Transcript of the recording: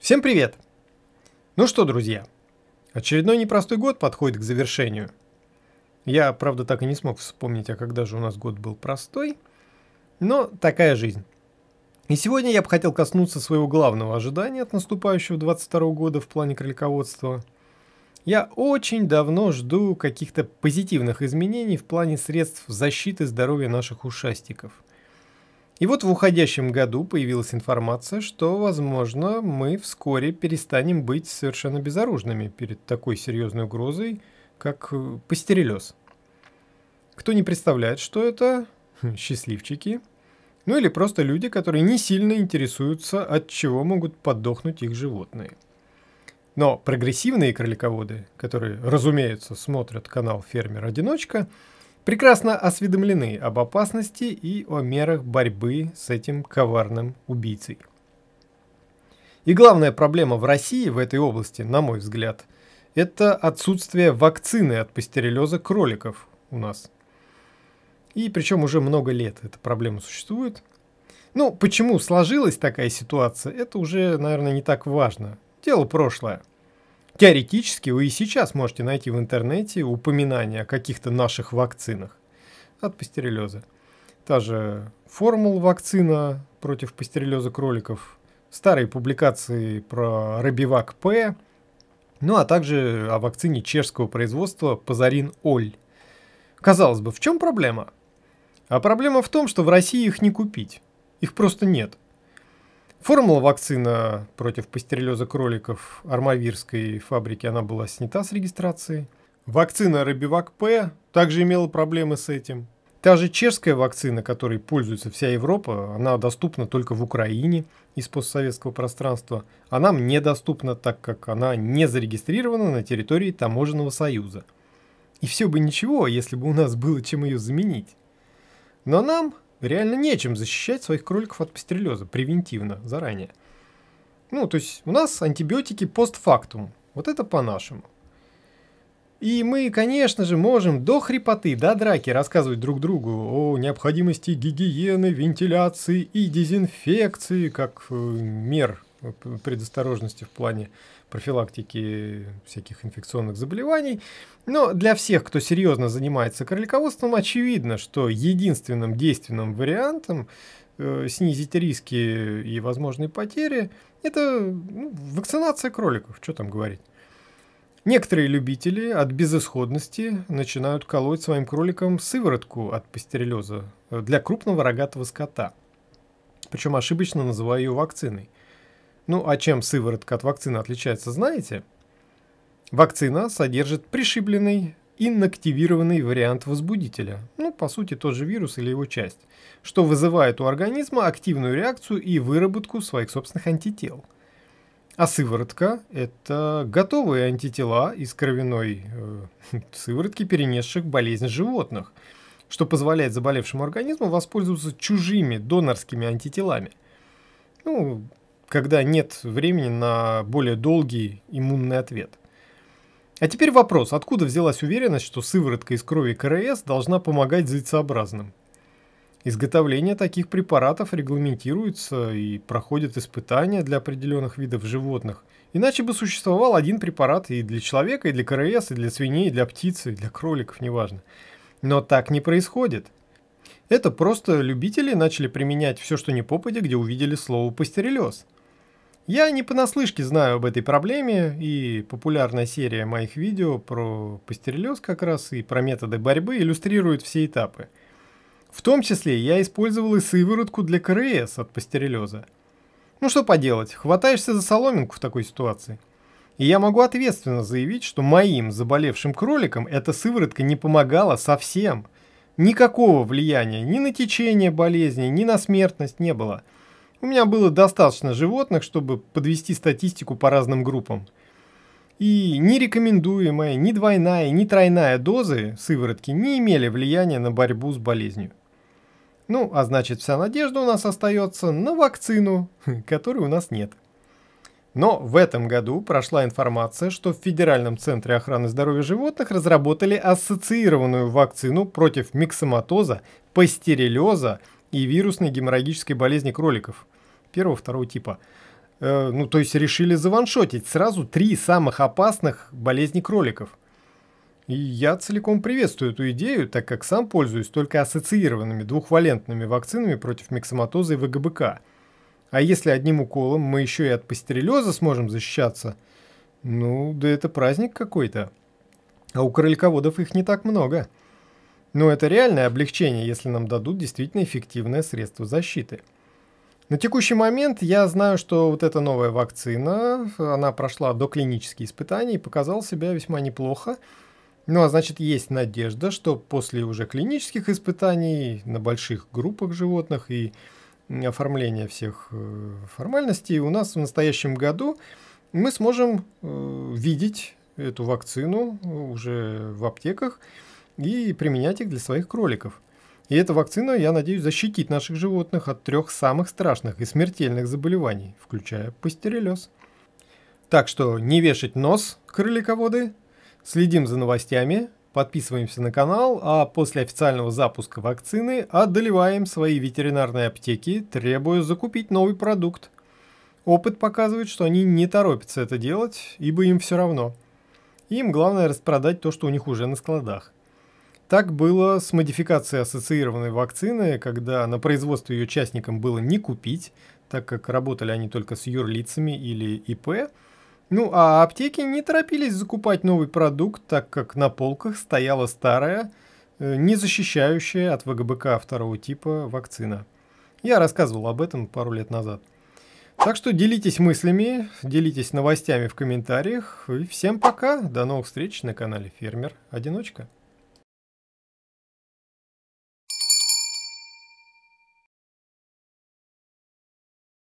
Всем привет! Ну что, друзья, очередной непростой год подходит к завершению. Я, правда, так и не смог вспомнить, а когда же у нас год был простой, но такая жизнь. И сегодня я бы хотел коснуться своего главного ожидания от наступающего 22 года в плане кролиководства. Я очень давно жду каких-то позитивных изменений в плане средств защиты здоровья наших ушастиков – и вот в уходящем году появилась информация, что, возможно, мы вскоре перестанем быть совершенно безоружными перед такой серьезной угрозой, как э, пастерелез. Кто не представляет, что это, хм, счастливчики, ну или просто люди, которые не сильно интересуются, от чего могут подохнуть их животные. Но прогрессивные кролиководы, которые, разумеется, смотрят канал «Фермер-одиночка», прекрасно осведомлены об опасности и о мерах борьбы с этим коварным убийцей. И главная проблема в России в этой области, на мой взгляд, это отсутствие вакцины от пастерелеза кроликов у нас. И причем уже много лет эта проблема существует. Ну, почему сложилась такая ситуация, это уже, наверное, не так важно. Дело прошлое. Теоретически вы и сейчас можете найти в интернете упоминания о каких-то наших вакцинах от пастерелеза. Та же формула вакцина против пастерелеза кроликов, старые публикации про Робивак П, ну а также о вакцине чешского производства Пазарин Оль. Казалось бы, в чем проблема? А проблема в том, что в России их не купить. Их просто нет. Формула вакцина против пастерелеза кроликов армавирской фабрики, она была снята с регистрации. Вакцина Робивак П также имела проблемы с этим. Та же чешская вакцина, которой пользуется вся Европа, она доступна только в Украине из постсоветского пространства, а нам недоступна, так как она не зарегистрирована на территории Таможенного союза. И все бы ничего, если бы у нас было чем ее заменить. Но нам реально нечем защищать своих кроликов от пастерелеза превентивно, заранее. Ну, то есть у нас антибиотики постфактум. Вот это по-нашему. И мы, конечно же, можем до хрипоты, до драки рассказывать друг другу о необходимости гигиены, вентиляции и дезинфекции как э, мер предосторожности в плане профилактики всяких инфекционных заболеваний. Но для всех, кто серьезно занимается кролиководством, очевидно, что единственным действенным вариантом э, снизить риски и возможные потери – это ну, вакцинация кроликов, что там говорить. Некоторые любители от безысходности начинают колоть своим кроликам сыворотку от пастерелеза э, для крупного рогатого скота. Причем ошибочно называя ее вакциной – ну а чем сыворотка от вакцины отличается, знаете? Вакцина содержит пришибленный инактивированный вариант возбудителя, ну по сути тот же вирус или его часть, что вызывает у организма активную реакцию и выработку своих собственных антител. А сыворотка – это готовые антитела из кровяной э, сыворотки, перенесших болезнь животных, что позволяет заболевшему организму воспользоваться чужими донорскими антителами. Ну, когда нет времени на более долгий иммунный ответ. А теперь вопрос, откуда взялась уверенность, что сыворотка из крови КРС должна помогать зайцеобразным? Изготовление таких препаратов регламентируется и проходят испытания для определенных видов животных. Иначе бы существовал один препарат и для человека, и для КРС, и для свиней, и для птиц, и для кроликов, неважно. Но так не происходит. Это просто любители начали применять все, что не попади, где увидели слово пастерелез – я не понаслышке знаю об этой проблеме, и популярная серия моих видео про пастерелез как раз и про методы борьбы иллюстрирует все этапы. В том числе я использовал и сыворотку для КРС от пастерелеза. Ну что поделать, хватаешься за соломинку в такой ситуации. И я могу ответственно заявить, что моим заболевшим кроликам эта сыворотка не помогала совсем. Никакого влияния ни на течение болезни, ни на смертность не было – у меня было достаточно животных, чтобы подвести статистику по разным группам. И ни рекомендуемая, ни двойная, ни тройная дозы сыворотки не имели влияния на борьбу с болезнью. Ну, а значит, вся надежда у нас остается на вакцину, которой у нас нет. Но в этом году прошла информация, что в Федеральном центре охраны здоровья животных разработали ассоциированную вакцину против миксоматоза, пастерелеза и вирусной геморрагической болезни кроликов первого, второго типа. Э, ну, то есть решили заваншотить сразу три самых опасных болезни кроликов. И я целиком приветствую эту идею, так как сам пользуюсь только ассоциированными двухвалентными вакцинами против миксоматоза и ВГБК. А если одним уколом мы еще и от пастерелеза сможем защищаться, ну, да это праздник какой-то. А у кролиководов их не так много. Но это реальное облегчение, если нам дадут действительно эффективное средство защиты – на текущий момент я знаю, что вот эта новая вакцина, она прошла доклинические испытания и показала себя весьма неплохо. Ну, а значит, есть надежда, что после уже клинических испытаний на больших группах животных и оформления всех э, формальностей у нас в настоящем году мы сможем э, видеть эту вакцину э, уже в аптеках и применять их для своих кроликов. И эта вакцина, я надеюсь, защитит наших животных от трех самых страшных и смертельных заболеваний, включая пастерелез. Так что не вешать нос, кролиководы, следим за новостями, подписываемся на канал, а после официального запуска вакцины одолеваем свои ветеринарные аптеки, требуя закупить новый продукт. Опыт показывает, что они не торопятся это делать, ибо им все равно. Им главное распродать то, что у них уже на складах. Так было с модификацией ассоциированной вакцины, когда на производство ее участникам было не купить, так как работали они только с юрлицами или ИП. Ну а аптеки не торопились закупать новый продукт, так как на полках стояла старая, э, не защищающая от ВГБК второго типа вакцина. Я рассказывал об этом пару лет назад. Так что делитесь мыслями, делитесь новостями в комментариях. И всем пока, до новых встреч на канале Фермер Одиночка.